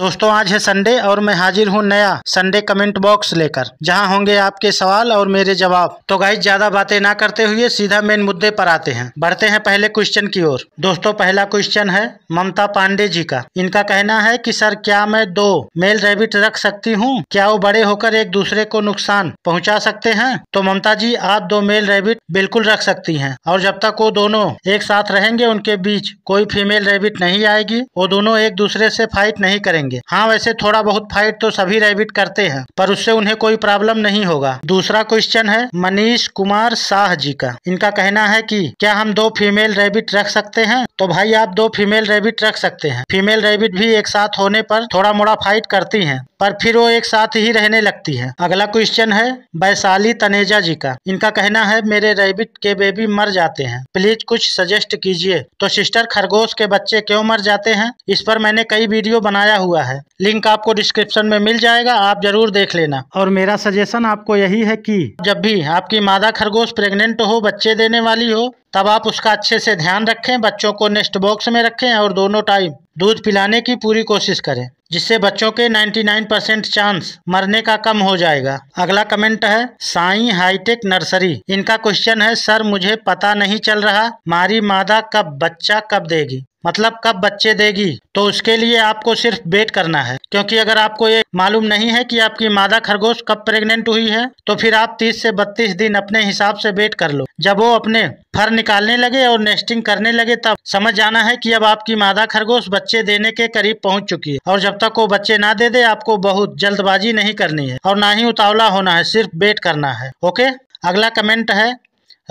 दोस्तों आज है संडे और मैं हाजिर हूँ नया संडे कमेंट बॉक्स लेकर जहाँ होंगे आपके सवाल और मेरे जवाब तो गाइज ज्यादा बातें ना करते हुए सीधा मेन मुद्दे पर आते हैं बढ़ते हैं पहले क्वेश्चन की ओर दोस्तों पहला क्वेश्चन है ममता पांडे जी का इनका कहना है कि सर क्या मैं दो मेल रेबिट रख सकती हूँ क्या वो बड़े होकर एक दूसरे को नुकसान पहुँचा सकते हैं तो ममता जी आप दो मेल रेबिट बिल्कुल रख सकती है और जब तक वो दोनों एक साथ रहेंगे उनके बीच कोई फीमेल रेबिट नहीं आएगी वो दोनों एक दूसरे से फाइट नहीं करेंगे करेंगे हाँ वैसे थोड़ा बहुत फाइट तो सभी रेबिट करते हैं पर उससे उन्हें कोई प्रॉब्लम नहीं होगा दूसरा क्वेश्चन है मनीष कुमार शाह जी का इनका कहना है कि क्या हम दो फीमेल रेबिट रख सकते हैं तो भाई आप दो फीमेल रेबिट रख सकते हैं फीमेल रेबिट भी एक साथ होने पर थोड़ा मोड़ा फाइट करती हैं पर फिर वो एक साथ ही रहने लगती है अगला क्वेश्चन है वैशाली तनेजा जी का इनका कहना है मेरे रेबिट के बेबी मर जाते हैं प्लीज कुछ सजेस्ट कीजिए तो सिस्टर खरगोश के बच्चे क्यों मर जाते हैं इस पर मैंने कई वीडियो बनाया हुआ है लिंक आपको डिस्क्रिप्शन में मिल जाएगा आप जरूर देख लेना और मेरा सजेशन आपको यही है की जब भी आपकी मादा खरगोश प्रेगनेंट हो बच्चे देने वाली हो तब आप उसका अच्छे से ध्यान रखें बच्चों को नेस्ट बॉक्स में रखें और दोनों टाइम दूध पिलाने की पूरी कोशिश करें जिससे बच्चों के 99 परसेंट चांस मरने का कम हो जाएगा अगला कमेंट है साई हाईटेक नर्सरी इनका क्वेश्चन है सर मुझे पता नहीं चल रहा मारी मादा कब बच्चा कब देगी मतलब कब बच्चे देगी तो उसके लिए आपको सिर्फ वेट करना है क्योंकि अगर आपको ये मालूम नहीं है कि आपकी मादा खरगोश कब प्रेग्नेंट हुई है तो फिर आप 30 से 32 दिन अपने हिसाब से वेट कर लो जब वो अपने फर निकालने लगे और नेस्टिंग करने लगे तब समझ जाना है कि अब आपकी मादा खरगोश बच्चे देने के करीब पहुंच चुकी है और जब तक वो बच्चे ना दे दे आपको बहुत जल्दबाजी नहीं करनी है और ना ही उतावला होना है सिर्फ वेट करना है ओके अगला कमेंट है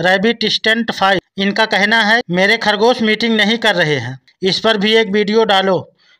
रेबिट स्टेंट फाइव इनका कहना है मेरे खरगोश मीटिंग नहीं कर रहे हैं इस पर भी एक वीडियो डालो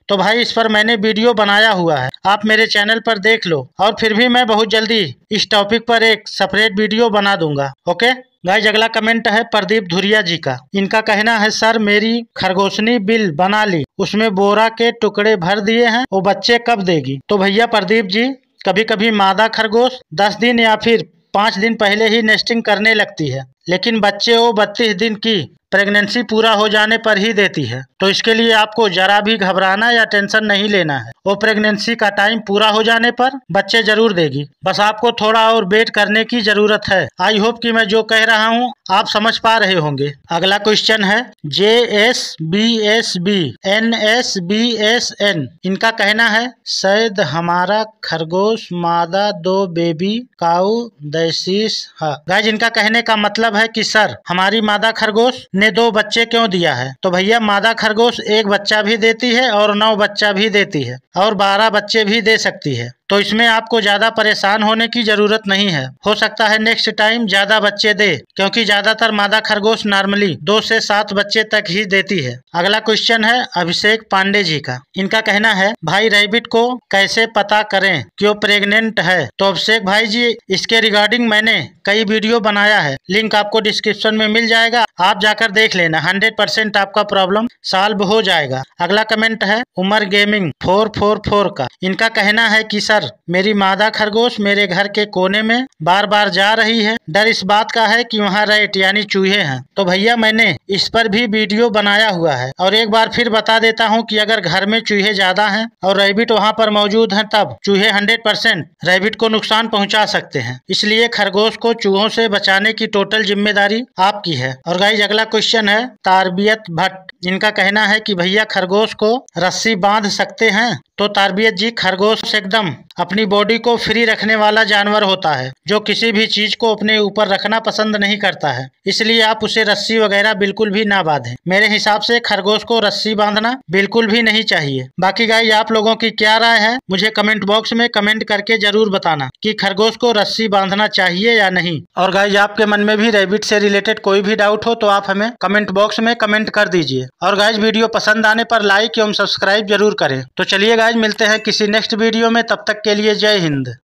तो भाई इस पर मैंने वीडियो बनाया हुआ है आप मेरे चैनल पर देख लो और फिर भी मैं बहुत जल्दी इस टॉपिक पर एक सेपरेट वीडियो बना दूंगा ओके गाइज अगला कमेंट है प्रदीप धुरिया जी का इनका कहना है सर मेरी खरगोशनी बिल बना ली उसमें बोरा के टुकड़े भर दिए हैं वो बच्चे कब देगी तो भैया प्रदीप जी कभी कभी मादा खरगोश दस दिन या फिर पाँच दिन पहले ही नेस्टिंग करने लगती है लेकिन बच्चे वो बत्तीस दिन की प्रेगनेंसी पूरा हो जाने पर ही देती है तो इसके लिए आपको जरा भी घबराना या टेंशन नहीं लेना है वो प्रेगनेंसी का टाइम पूरा हो जाने पर बच्चे जरूर देगी बस आपको थोड़ा और वेट करने की जरूरत है आई होप कि मैं जो कह रहा हूँ आप समझ पा रहे होंगे अगला क्वेश्चन है J S B S B N S B S N इनका कहना है सैद हमारा खरगोश मादा दो बेबी काउ दैसी है गाइज इनका कहने का मतलब है की सर हमारी मादा खरगोश ने दो बच्चे क्यों दिया है तो भैया मादा खरगोश एक बच्चा भी देती है और नौ बच्चा भी देती है और बारह बच्चे भी दे सकती है तो इसमें आपको ज़्यादा परेशान होने की ज़रूरत नहीं है हो सकता है नेक्स्ट टाइम ज़्यादा बच्चे दे क्योंकि ज़्यादातर मादा खरगोश नॉर्मली दो से सात बच्चे तक ही देती है अगला क्वेश्चन है अभिषेक पांडे जी का इनका कहना है भाई रेबिट को कैसे पता करें कि वो प्रेग्नेंट है तो अभिषेक भाई जी इसके रिगार्डिंग मैंने कई वीडियो बनाया है लिंक आपको डिस्क्रिप्शन में मिल जाएगा आप जाकर देख लेना हंड्रेड परसेंट आपका प्रॉब्लम सॉल्व हो जाएगा अगला कमेंट है Umar gaming four four four का इनका कहना है की सर डर मेरी मादा खरगोश मेरे घर के कोने में बार बार जा रही है डर इस बात का है कि वहाँ रेट यानी चूहे हैं तो भैया मैंने इस पर भी वीडियो बनाया हुआ है और एक बार फिर बता देता हूँ कि अगर घर में चूहे ज्यादा हैं और रेबिट वहाँ पर मौजूद है तब चूहे हंड्रेड परसेंट रेबिट को नुकसान पहुँचा सकते हैं इसलिए खरगोश को चूहों से बचाने की टोटल जिम्मेदारी आपकी है और गाइज अगला क्वेश्चन है तारबियत भट्ट इनका कहना है की भैया खरगोश को रस्सी बांध सकते हैं तो तारबियत जी खरगोश एकदम अपनी बॉडी को फ्री रखने वाला जानवर होता है जो किसी भी चीज को अपने ऊपर रखना पसंद नहीं करता है इसलिए आप उसे रस्सी वगैरह बिल्कुल भी ना बांधें मेरे हिसाब से खरगोश को रस्सी बांधना बिल्कुल भी नहीं चाहिए बाकी गाय आप लोगों की क्या राय है मुझे कमेंट बॉक्स में कमेंट करके जरूर बताना की खरगोश को रस्सी बांधना चाहिए या नहीं और गाय आपके मन में भी रेबिट से रिलेटेड कोई भी डाउट हो तो आप हमें कमेंट बॉक्स में कमेंट कर दीजिए और गाय वीडियो पसंद आने पर लाइक एवं सब्सक्राइब जरूर करें तो चलिए गाय मिलते हैं किसी नेक्स्ट वीडियो में तब तक के के लिए जय हिंद